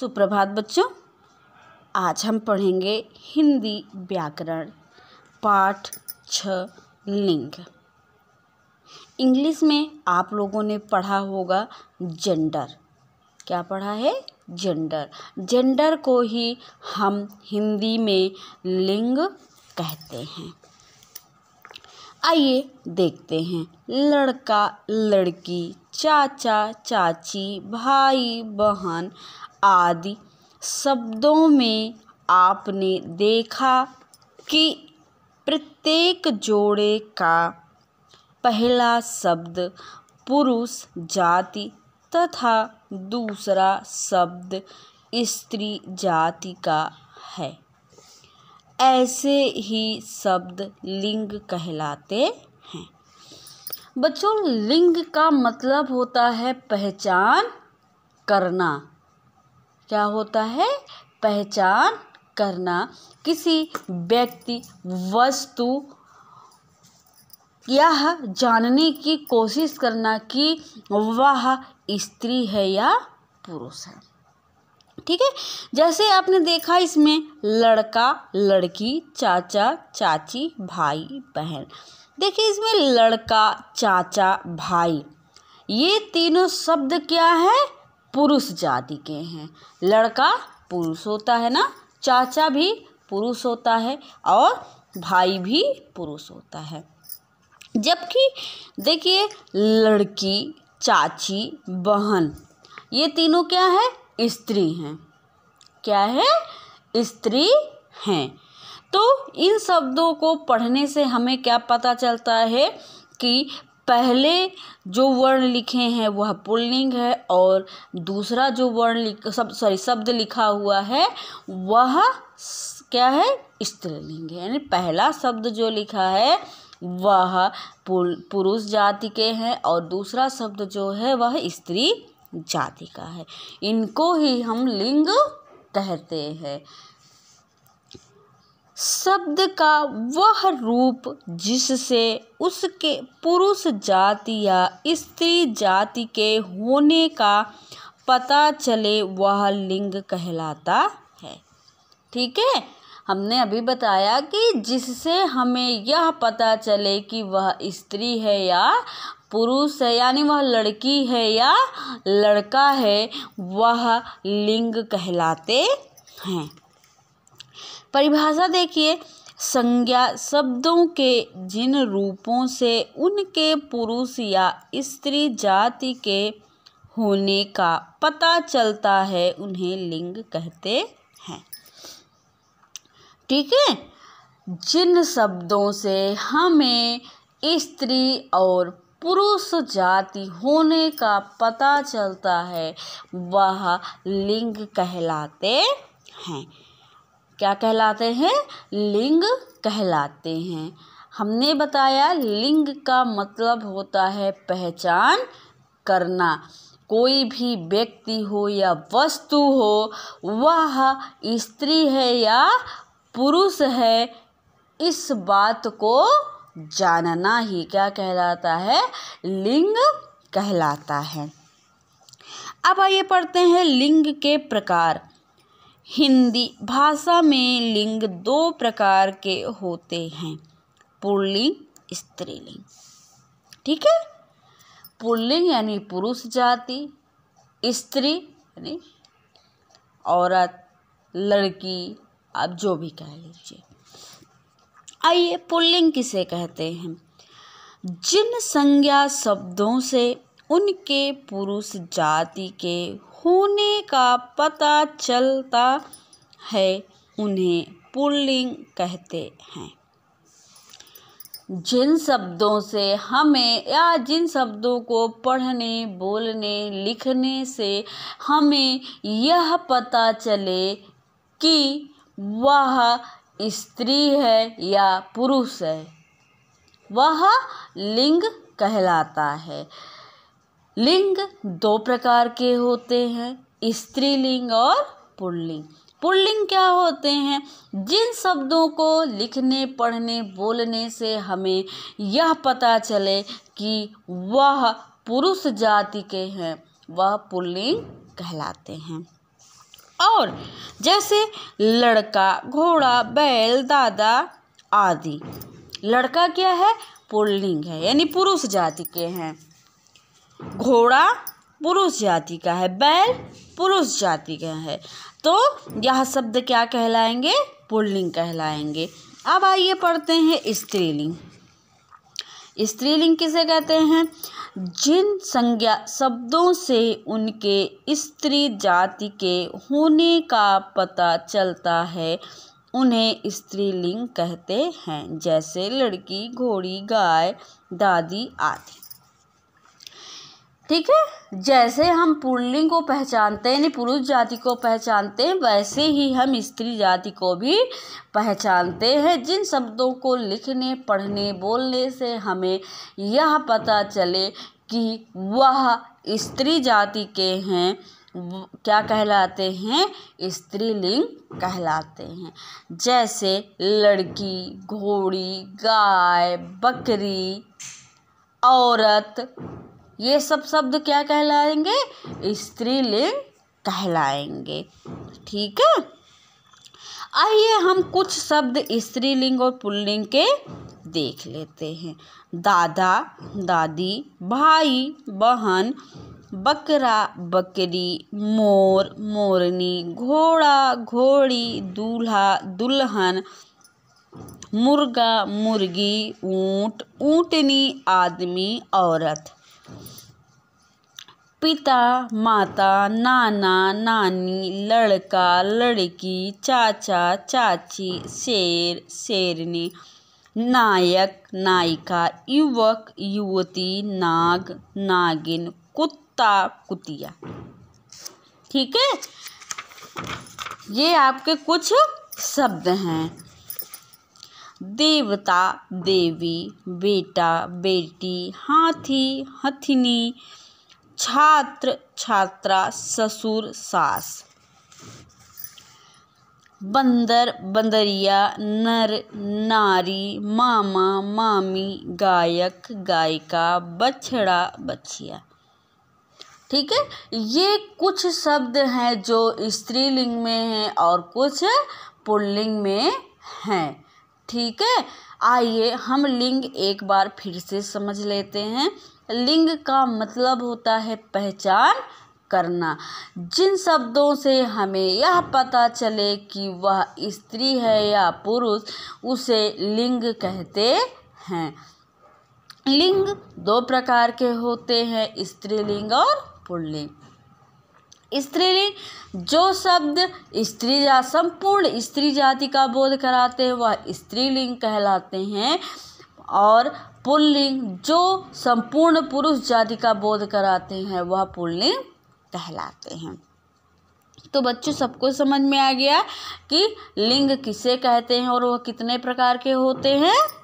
सुप्रभात बच्चों आज हम पढ़ेंगे हिंदी व्याकरण पाठ छ लिंग इंग्लिश में आप लोगों ने पढ़ा होगा जेंडर क्या पढ़ा है जेंडर जेंडर को ही हम हिंदी में लिंग कहते हैं आइए देखते हैं लड़का लड़की चाचा चाची भाई बहन आदि शब्दों में आपने देखा कि प्रत्येक जोड़े का पहला शब्द पुरुष जाति तथा दूसरा शब्द स्त्री जाति का है ऐसे ही शब्द लिंग कहलाते हैं बच्चों लिंग का मतलब होता है पहचान करना क्या होता है पहचान करना किसी व्यक्ति वस्तु यह जानने की कोशिश करना कि वह स्त्री है या पुरुष है ठीक है जैसे आपने देखा इसमें लड़का लड़की चाचा चाची भाई बहन देखिए इसमें लड़का चाचा भाई ये तीनों शब्द क्या है पुरुष जाति के हैं लड़का पुरुष होता है ना चाचा भी पुरुष होता है और भाई भी पुरुष होता है जबकि देखिए लड़की चाची बहन ये तीनों क्या है स्त्री हैं क्या है स्त्री हैं तो इन शब्दों को पढ़ने से हमें क्या पता चलता है कि पहले जो वर्ण लिखे हैं वह पुल्लिंग है और दूसरा जो वर्ण सब सॉरी शब्द लिखा हुआ है वह क्या है स्त्रीलिंग है यानी पहला शब्द जो लिखा है वह पुरुष जाति के हैं और दूसरा शब्द जो है वह स्त्री जाति का है इनको ही हम लिंग कहते हैं शब्द का वह रूप जिससे उसके पुरुष जाति या स्त्री जाति के होने का पता चले वह लिंग कहलाता है ठीक है हमने अभी बताया कि जिससे हमें यह पता चले कि वह स्त्री है या पुरुष है यानी वह लड़की है या लड़का है वह लिंग कहलाते हैं परिभाषा देखिए संज्ञा शब्दों के जिन रूपों से उनके पुरुष या स्त्री जाति के होने का पता चलता है उन्हें लिंग कहते हैं ठीक है जिन शब्दों से हमें स्त्री और पुरुष जाति होने का पता चलता है वह लिंग कहलाते हैं क्या कहलाते हैं लिंग कहलाते हैं हमने बताया लिंग का मतलब होता है पहचान करना कोई भी व्यक्ति हो या वस्तु हो वह स्त्री है या पुरुष है इस बात को जानना ही क्या कहलाता है लिंग कहलाता है अब आइए पढ़ते हैं लिंग के प्रकार हिंदी भाषा में लिंग दो प्रकार के होते हैं पुल्लिंग स्त्रीलिंग ठीक है पुल्लिंग यानी पुरुष जाति स्त्री यानी औरत लड़की आप जो भी कह लीजिए आइए पुल्लिंग किसे कहते हैं जिन संज्ञा शब्दों से उनके पुरुष जाति के होने का पता चलता है उन्हें पुल्लिंग कहते हैं जिन शब्दों से हमें या जिन शब्दों को पढ़ने बोलने लिखने से हमें यह पता चले कि वह स्त्री है या पुरुष है वह लिंग कहलाता है लिंग दो प्रकार के होते हैं स्त्रीलिंग और पुल्लिंग पुल्लिंग क्या होते हैं जिन शब्दों को लिखने पढ़ने बोलने से हमें यह पता चले कि वह पुरुष जाति के हैं वह पुल्लिंग कहलाते हैं और जैसे लड़का घोड़ा बैल दादा आदि लड़का क्या है पुल्लिंग है यानी पुरुष जाति के हैं घोड़ा पुरुष जाति का है बैल पुरुष जाति का है तो यह शब्द क्या कहलाएंगे पुल्लिंग कहलाएंगे अब आइए पढ़ते हैं स्त्रीलिंग स्त्रीलिंग किसे कहते हैं जिन संज्ञा शब्दों से उनके स्त्री जाति के होने का पता चलता है उन्हें स्त्रीलिंग कहते हैं जैसे लड़की घोड़ी गाय दादी आदि ठीक है जैसे हम पुणलिंग को पहचानते हैं यानी पुरुष जाति को पहचानते हैं वैसे ही हम स्त्री जाति को भी पहचानते हैं जिन शब्दों को लिखने पढ़ने बोलने से हमें यह पता चले कि वह स्त्री जाति के हैं क्या कहलाते हैं स्त्रीलिंग कहलाते हैं जैसे लड़की घोड़ी गाय बकरी औरत ये सब शब्द क्या कहलाएंगे स्त्रीलिंग कहलाएंगे ठीक है आइए हम कुछ शब्द स्त्रीलिंग और पुल्लिंग के देख लेते हैं दादा दादी भाई बहन बकरा बकरी मोर मोरनी घोड़ा घोड़ी दूल्हा दुल्हन मुर्गा मुर्गी ऊंट ऊंटनी आदमी औरत पिता माता नाना नानी लड़का लड़की चाचा चाची शेर शेरनी नायक नायिका युवक युवती नाग नागिन कुत्ता कुतिया ठीक है ये आपके कुछ शब्द हैं देवता देवी बेटा बेटी हाथी हथिनी छात्र छात्रा ससुर सास बंदर बंदरिया नर नारी मामा मामी गायक गायिका बछड़ा बछिया ठीक है ये कुछ शब्द हैं जो स्त्रीलिंग में हैं और कुछ पुल्लिंग में हैं ठीक है आइए हम लिंग एक बार फिर से समझ लेते हैं लिंग का मतलब होता है पहचान करना जिन शब्दों से हमें यह पता चले कि वह स्त्री है या पुरुष उसे लिंग कहते हैं लिंग दो प्रकार के होते हैं स्त्रीलिंग और पुल्लिंग स्त्रीलिंग जो शब्द स्त्री जा संपूर्ण स्त्री जाति का बोध कराते हैं वह स्त्रीलिंग कहलाते हैं और पुल्लिंग जो संपूर्ण पुरुष जाति का बोध कराते हैं वह पुल्लिंग कहलाते हैं तो बच्चों सबको समझ में आ गया कि लिंग किसे कहते हैं और वह कितने प्रकार के होते हैं